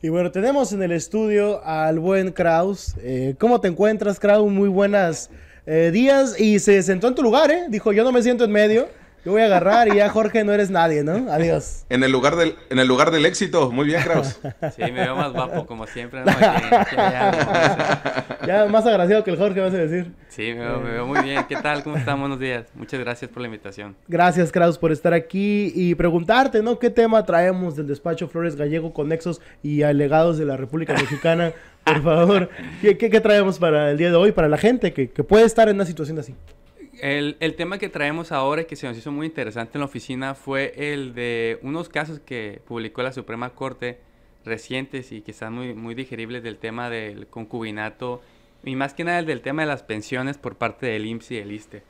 Y bueno, tenemos en el estudio al buen Kraus. Eh, ¿Cómo te encuentras, Kraus? Muy buenas eh, días. Y se sentó en tu lugar, ¿eh? Dijo, yo no me siento en medio voy a agarrar y ya Jorge no eres nadie, ¿no? Adiós. En el lugar del, en el lugar del éxito. Muy bien, Kraus. Sí, me veo más guapo como siempre. Ya, más agraciado que el Jorge, vas a decir. Sí, me veo, muy bien. ¿Qué tal? ¿Cómo están? Buenos días. Muchas gracias por la invitación. Gracias, Kraus, por estar aquí y preguntarte, ¿no? ¿Qué tema traemos del despacho Flores Gallego con nexos y alegados de la República Mexicana? Por favor, ¿qué, traemos para el día de hoy, para la gente que puede estar en una situación así? El, tema que traemos ahora y que se nos hizo muy interesante en la oficina fue el de unos casos que publicó la Suprema Corte recientes y que están muy, muy digeribles del tema del concubinato y más que nada el del tema de las pensiones por parte del IMSS y del ISTE.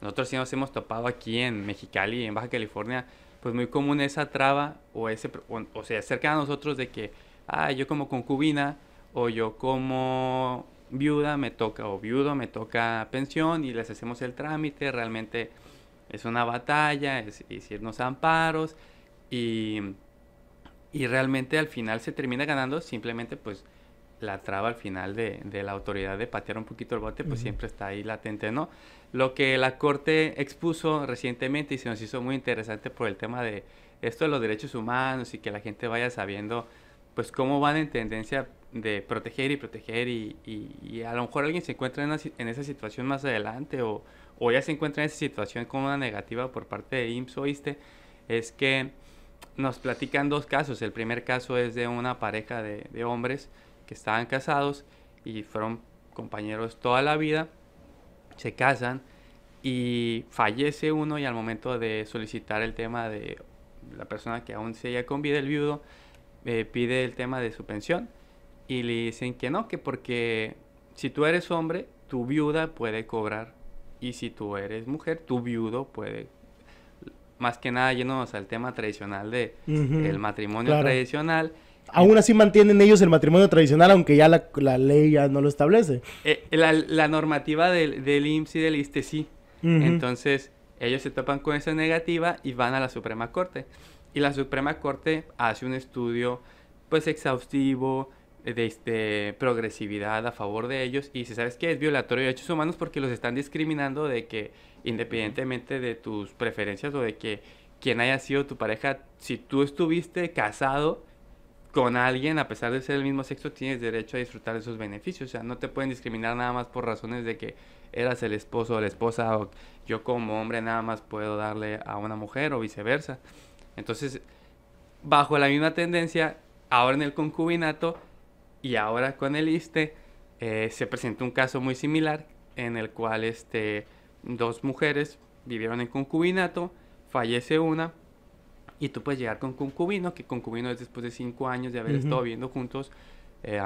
Nosotros sí nos hemos topado aquí en Mexicali y en Baja California, pues muy común esa traba o, ese, o, sea acerca a nosotros de que, ah, yo como concubina o yo como viuda me toca o viudo me toca pensión y les hacemos el trámite, realmente es una batalla, es, hicirnos amparos y, y, realmente al final se termina ganando simplemente pues la traba al final de, la autoridad de patear un poquito el bote pues siempre está ahí latente, ¿no? Lo que la Corte expuso recientemente y se nos hizo muy interesante por el tema de esto de los derechos humanos y que la gente vaya sabiendo pues cómo van en tendencia de proteger y proteger y, y, a lo mejor alguien se encuentra en, en esa situación más adelante o, o, ya se encuentra en esa situación con una negativa por parte de IMSS oíste, es que nos platican dos casos. El primer caso es de una pareja de, de hombres que estaban casados y fueron compañeros toda la vida, se casan y fallece uno y al momento de solicitar el tema de la persona que aún se haya con vida, el viudo, me eh, pide el tema de su pensión y le dicen que no, que porque si tú eres hombre, tu viuda puede cobrar y si tú eres mujer, tu viudo puede más que nada yéndonos al tema tradicional de el matrimonio tradicional. Aún eh, así mantienen ellos el matrimonio tradicional, aunque ya la, ley ya no lo establece. Eh, la, normativa del, del, IMSS y del ISTE sí. Entonces, ellos se topan con esa negativa y van a la Suprema Corte. Y la Suprema Corte hace un estudio pues exhaustivo de este, progresividad a favor de ellos y si sabes que es violatorio de derechos humanos porque los están discriminando de que independientemente de tus preferencias o de que quien haya sido tu pareja, si tú estuviste casado con alguien, a pesar de ser el mismo sexo, tienes derecho a disfrutar de esos beneficios. O sea, no te pueden discriminar nada más por razones de que eras el esposo o la esposa o yo como hombre nada más puedo darle a una mujer o viceversa. Entonces, bajo la misma tendencia, ahora en el concubinato y ahora con el ISTE, eh, se presenta un caso muy similar en el cual este, dos mujeres vivieron en concubinato, fallece una y tú puedes llegar con concubino, que concubino es después de cinco años de haber estado viviendo juntos, eh,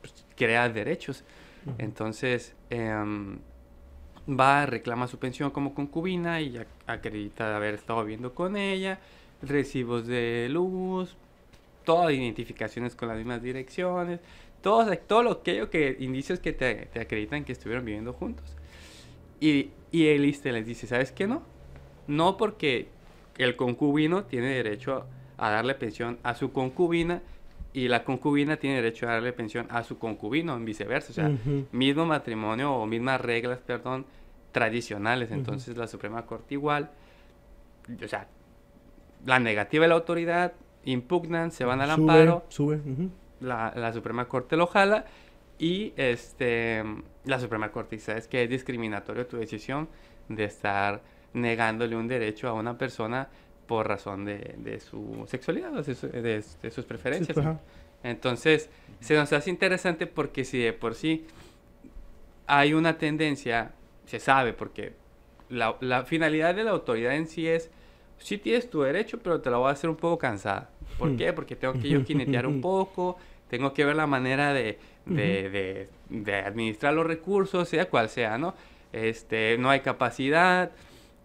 pues, crea derechos. Entonces, em, va, reclama su pensión como concubina y acredita haber estado viviendo con ella recibos de luz, todas identificaciones con las mismas direcciones, todo, todo lo, que, indicios que te, acreditan que estuvieron viviendo juntos. Y, y el les dice, ¿sabes qué no? No porque el concubino tiene derecho a, darle pensión a su concubina y la concubina tiene derecho a darle pensión a su concubino, en viceversa. O sea, mismo matrimonio o mismas reglas, perdón, tradicionales. Entonces la Suprema Corte igual, o sea, la negativa de la autoridad, impugnan, se van al amparo. Sube. la, Suprema Corte lo jala y este, la Suprema Corte dice, es que es discriminatorio tu decisión de estar negándole un derecho a una persona por razón de, su sexualidad, o de, sus preferencias. Entonces, se nos hace interesante porque si de por sí hay una tendencia, se sabe, porque la, la finalidad de la autoridad en sí es sí tienes tu derecho, pero te la voy a hacer un poco cansada. ¿Por mm. qué? Porque tengo que yo quinetear un poco, tengo que ver la manera de, de, de, administrar los recursos, sea cual sea, ¿no? Este, no hay capacidad.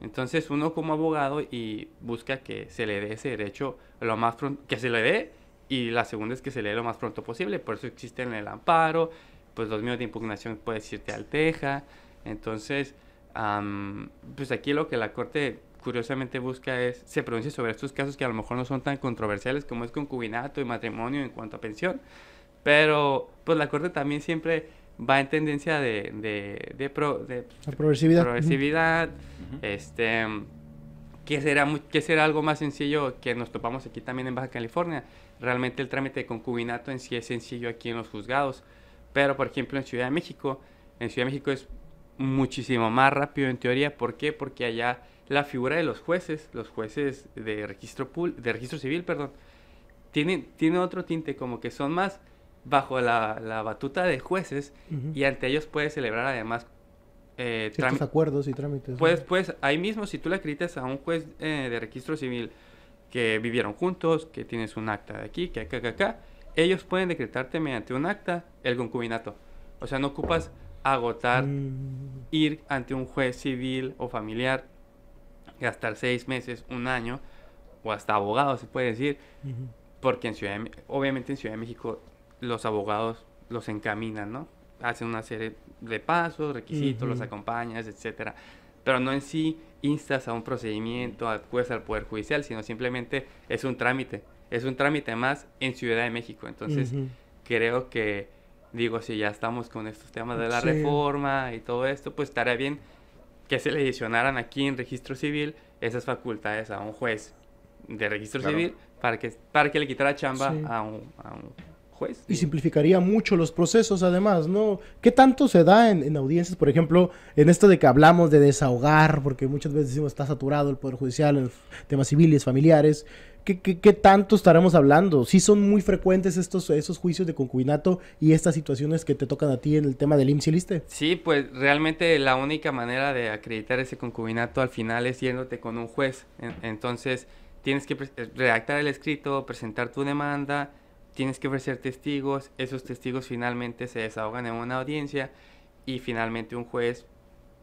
Entonces uno como abogado y busca que se le dé ese derecho lo más pronto, que se le dé y la segunda es que se le dé lo más pronto posible. Por eso existe en el amparo, pues los medios de impugnación puedes irte al TEJA. Entonces, pues aquí lo que la Corte curiosamente busca es, se pronuncia sobre estos casos que a lo mejor no son tan controversiales como es concubinato y matrimonio en cuanto a pensión, pero pues la Corte también siempre va en tendencia de, de, de, pro, de progresividad, progresividad este, que, será que será algo más sencillo que nos topamos aquí también en Baja California. Realmente el trámite de concubinato en sí es sencillo aquí en los juzgados, pero por ejemplo en Ciudad de México, en Ciudad de México es muchísimo más rápido en teoría, ¿por qué? Porque allá la figura de los jueces, los jueces de registro, de registro civil, perdón, tienen, tiene otro tinte, como que son más bajo la, batuta de jueces y ante ellos puedes celebrar además eh, acuerdos y trámites. Pues, pues ahí mismo, si tú le acreditas a un juez eh, de registro civil que vivieron juntos, que tienes un acta de aquí, que acá, que acá, ellos pueden decretarte mediante un acta el concubinato. O sea, no ocupas agotar, mm. ir ante un juez civil o familiar gastar seis meses, un año, o hasta abogado se puede decir, porque en Ciudad obviamente en Ciudad de México los abogados los encaminan, ¿no? Hacen una serie de pasos, requisitos, los acompañas, etcétera. Pero no en sí instas a un procedimiento, acudes al Poder Judicial, sino simplemente es un trámite. Es un trámite más en Ciudad de México. Entonces, creo que, digo, si ya estamos con estos temas de la reforma y todo esto, pues estaría bien que se le adicionaran aquí en registro civil esas facultades a un juez de registro civil para que, para que le quitara chamba a, un, juez. Y simplificaría mucho los procesos además, ¿no? ¿Qué tanto se da en, en, audiencias, por ejemplo, en esto de que hablamos de desahogar, porque muchas veces decimos está saturado el Poder Judicial en temas civiles, familiares? ¿Qué, qué, tanto estaremos hablando? Sí son muy frecuentes estos esos juicios de concubinato y estas situaciones que te tocan a ti en el tema del IMSS Sí, pues realmente la única manera de acreditar ese concubinato al final es yéndote con un juez. entonces tienes que redactar el escrito, presentar tu demanda, tienes que ofrecer testigos, esos testigos finalmente se desahogan en una audiencia y finalmente un juez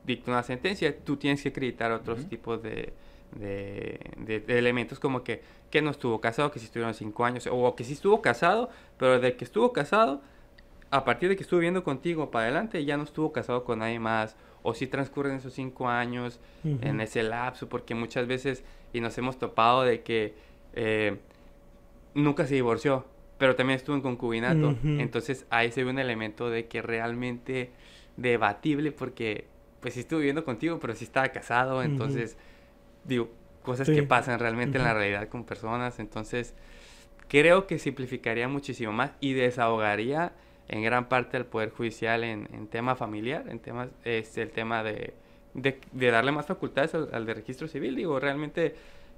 dicta una sentencia. Tú tienes que acreditar otros tipos de de, de, elementos como que, que no estuvo casado, que si estuvieron cinco años, o que sí estuvo casado, pero de que estuvo casado, a partir de que estuvo viviendo contigo para adelante, ya no estuvo casado con nadie más, o si transcurren esos cinco años en ese lapso, porque muchas veces, y nos hemos topado de que eh, nunca se divorció, pero también estuvo en concubinato, entonces ahí se ve un elemento de que realmente debatible, porque pues si estuvo viviendo contigo, pero si sí estaba casado, entonces digo, cosas que pasan realmente en la realidad con personas. Entonces, creo que simplificaría muchísimo más y desahogaría en gran parte al Poder Judicial en, en tema familiar, en temas, este, el tema de, darle más facultades al, al, de registro civil. Digo, realmente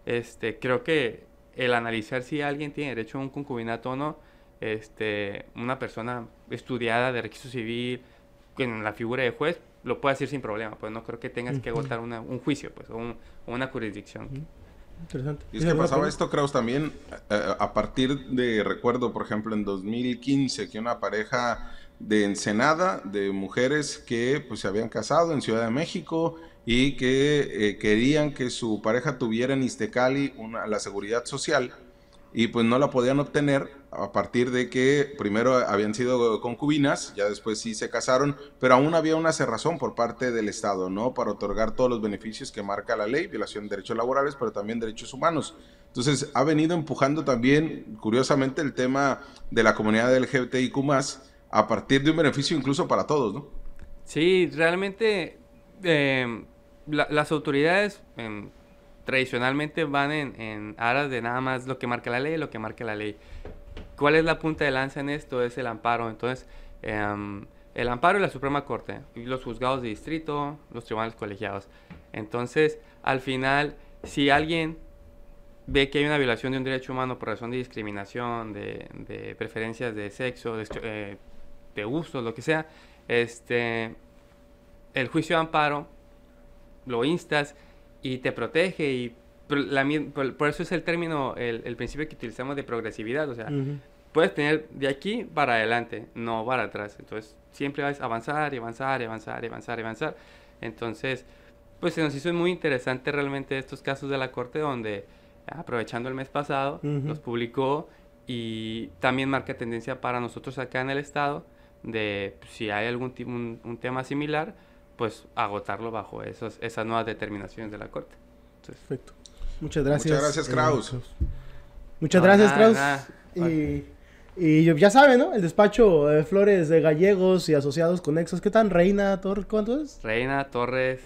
este, creo que el analizar si alguien tiene derecho a un concubinato o no, este, una persona estudiada de registro civil en la figura de juez, lo puedas decir sin problema, pues no creo que tengas que agotar un juicio, pues, o, una jurisdicción. Interesante. Y es que pasaba esto, Kraus, también eh, eh, a partir de, recuerdo, por ejemplo, en 2015, que una pareja de Ensenada, de mujeres que pues, se habían casado en Ciudad de México y que eh, querían que su pareja tuviera en Istecali una, la seguridad social y pues no la podían obtener a partir de que primero habían sido concubinas, ya después sí se casaron, pero aún había una cerrazón por parte del Estado, ¿no? Para otorgar todos los beneficios que marca la ley, violación de derechos laborales, pero también derechos humanos. Entonces ha venido empujando también, curiosamente, el tema de la comunidad LGBTIQ a partir de un beneficio incluso para todos, ¿no? Sí, realmente eh, las autoridades, tradicionalmente van en, aras de nada más lo que marca la ley, lo que marca la ley. ¿Cuál es la punta de lanza en esto? Es el amparo. Entonces, em, el amparo y la Suprema Corte, los juzgados de distrito, los tribunales colegiados. Entonces, al final, si alguien ve que hay una violación de un derecho humano por razón de discriminación, de, preferencias de sexo, de, gusto, eh, uso, lo que sea, este, el juicio de amparo, lo instas y te protege y por, eso es el término, el, principio que utilizamos de progresividad, o sea, puedes tener de aquí para adelante, no para atrás, entonces siempre vas a avanzar y avanzar y avanzar y avanzar y avanzar, entonces pues se nos hizo muy interesante realmente estos casos de la corte donde aprovechando el mes pasado los publicó y también marca tendencia para nosotros acá en el estado de pues, si hay algún tema similar, pues agotarlo bajo esas nuevas determinaciones de la Corte. Perfecto. Muchas gracias. Muchas gracias, eh, Kraus. Pues, muchas gracias, Kraus. Y, y, ya saben, ¿no? El despacho de Flores de Gallegos y asociados con conexos. ¿Qué tan? Reina Torres, ¿cuánto es? Reina Torres.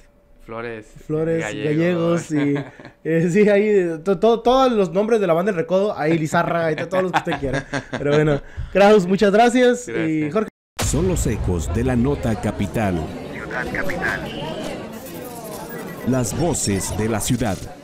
Flores, Flores, Gallegos, y eh, sí, ahí todos los nombres de la banda del recodo, ahí Lizarra, ahí todos los que usted quiera. Pero bueno, Kraus, muchas gracias, gracias. y Jorge. Son los ecos de la nota capital. Las voces de la ciudad.